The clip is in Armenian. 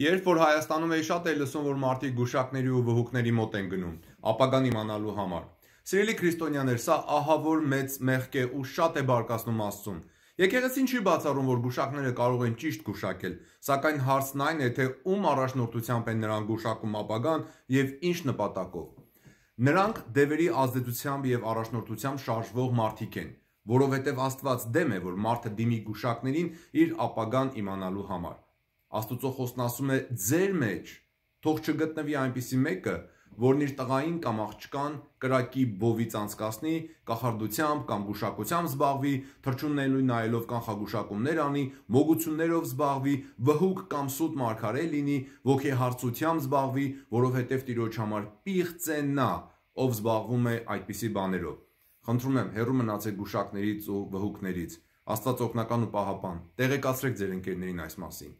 Երբ որ Հայաստանում էի շատ էի լսում, որ մարդիկ գուշակների ու վհուկների մոտ են գնում, ապագան իմանալու համար։ Սիրելի քրիստոնյաներ, սա ահավոր մեծ մեղք է ու շատ է բարկացնում Աստծուն։ Եկեղեցին չի բացառում, որ գուշակները կարող են ճիշտ գուշակել, սակայն հարցն այն է, թե ում առաջնորդությամբ են նրանք գուշակում ապագան եւ ինչ նպատակով։ Նրանք դևերի ազդեցությամբ եւ առաջնորդությամբ շարժվող մարդիկ են, որովհետեւ Աստված դեմ է, որ մարդը դիմի գուշակներին իր ապագան իմանալու համար։ Աստուծո խոսքն ասում է ձեր մեջ թող չգտնվի այնպիսի մեկը, որն իր տղային կամ աղջկան կրակի բովից անցկасնի, կախարդությամբ կամ գուշակությամբ զբաղվի, թրջուններն նայելով կանխագուշակումներ անի, մոգություններով զբաղվի, վհուկ կամ սուտ մարգարե լինի, ոգեհարցությամբ զբաղվի, որովհետև Տիրոջ համար պիղծ է նա, ով զբաղվում է այդպիսի բաներով։ Խնդրում եմ, հեռու մնացեք գուշակներից ու վհուկներից։ Աստված օգնական ու պահապան։ Տեղեկացրեք ձեր ընկերներին այս մասին։